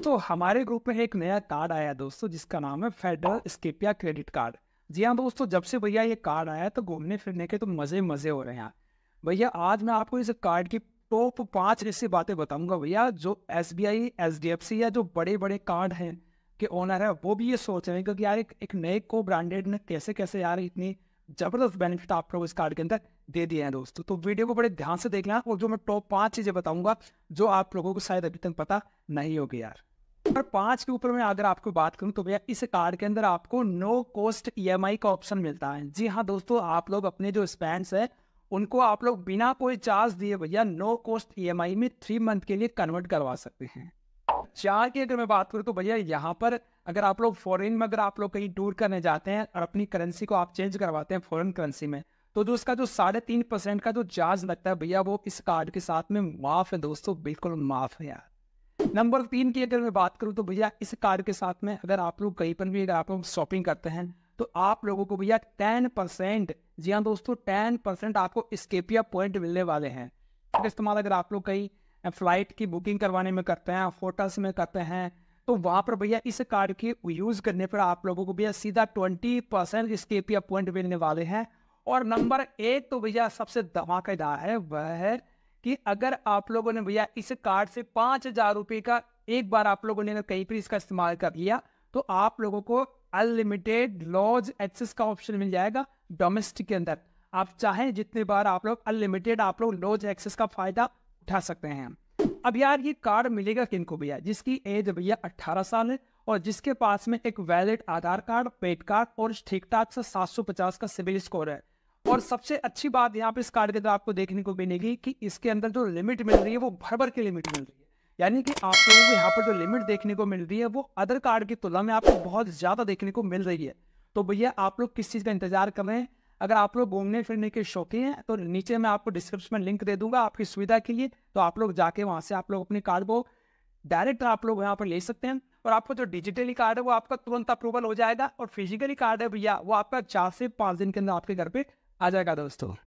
दोस्तों हमारे ग्रुप में एक नया कार्ड आया दोस्तों जिसका नाम है फेडरल स्केपिया क्रेडिट कार्ड जी हाँ दोस्तों जब से भैया ये कार्ड आया है तो घूमने फिरने के तो मज़े मज़े हो रहे हैं भैया आज मैं आपको इस कार्ड की टॉप पाँच ऐसी बातें बताऊंगा भैया जो S B I D F C या जो बड़े बड़े कार्ड हैं के ओनर है वो भी ये सोच रहे हैं क्योंकि यार एक, एक नए को ब्रांडेड ने कैसे कैसे यार इतनी ज़बरदस्त बेनिफिट आपको इस कार्ड के अंदर दे दिए हैं दोस्तों तो वीडियो को बड़े ध्यान से देखना और जो मैं टॉप पाँच चीज़ें बताऊंगा जो आप लोगों को शायद अभी तक पता नहीं होगी यार नंबर पांच के ऊपर मैं अगर आपको बात करूं तो भैया इस कार्ड के अंदर आपको नो कॉस्ट ईएमआई का ऑप्शन मिलता है जी हाँ दोस्तों आप लोग अपने जो स्पैंस है उनको आप लोग बिना कोई चार्ज दिए भैया नो कॉस्ट ईएमआई में थ्री मंथ के लिए कन्वर्ट करवा सकते हैं चार की अगर मैं बात करूँ तो भैया यहाँ पर अगर आप लोग फॉरेन में अगर आप लोग कहीं टूर करने जाते हैं और अपनी करेंसी को आप चेंज करवाते हैं फॉरेन करेंसी में तो जो उसका जो साढ़े तीन परसेंट का जो चार्ज लगता है भैया वो इस कार्ड के साथ में माफ है दोस्तों बिल्कुल माफ है यार नंबर तीन की अगर मैं बात करूँ तो भैया इस कार के साथ में अगर आप लोग कहीं पर भी अगर आप लोग शॉपिंग करते हैं तो आप लोगों को भैया टेन परसेंट जी हाँ दोस्तों टेन परसेंट आपको स्केपिया पॉइंट मिलने वाले हैं इसका इस्तेमाल अगर आप लोग कहीं फ्लाइट की बुकिंग करवाने में करते हैं होटल्स में करते हैं तो वहाँ पर भैया इस कार्ड के यूज़ करने पर आप लोगों को भैया सीधा ट्वेंटी परसेंट स्केपिया पॉइंट मिलने वाले हैं और नंबर एक तो भैया सबसे धमाकेदार है वह है कि अगर आप लोगों ने भैया इस कार्ड से पाँच हजार रुपये का एक बार आप लोगों ने कहीं पर इसका इस्तेमाल कर लिया तो आप लोगों को अनलिमिटेड लॉज एक्सेस का ऑप्शन मिल जाएगा डोमेस्टिक के अंदर आप चाहें जितने बार आप लोग अनलिमिटेड आप लोग लॉज एक्सेस का फायदा उठा सकते हैं अब यार ये कार्ड मिलेगा किनको भैया जिसकी एज भैया अट्ठारह साल है और जिसके पास में एक valid Aadhaar card paid card और ठीक ठाक से पचास का सिविल स्कोर है और सबसे अच्छी बात यहाँ पे इस कार्ड के अंदर आपको देखने को मिलेगी कि इसके अंदर जो लिमिट मिल रही है वो भर भर की लिमिट मिल रही है यानी कि आप लोगों को यहाँ पर जो लिमिट देखने को मिल रही है वो अदर कार्ड की तुलना में आपको बहुत ज़्यादा देखने को मिल रही है तो भैया आप लोग किस चीज़ का इंतजार कर रहे हैं अगर आप लोग घूमने फिरने के शौकीन हैं तो नीचे मैं आपको डिस्क्रिप्शन में लिंक दे दूंगा आपकी सुविधा के लिए तो आप लोग जाके वहाँ से आप लोग अपने कार्ड को डायरेक्ट आप लोग यहाँ पर ले सकते हैं और आपको जो डिजिटली कार्ड है वो आपका तुरंत अप्रूवल हो जाएगा और फिजिकली कार्ड है भैया वो आपका चार से पाँच दिन के अंदर आपके घर पर आ जाएगा दोस्तों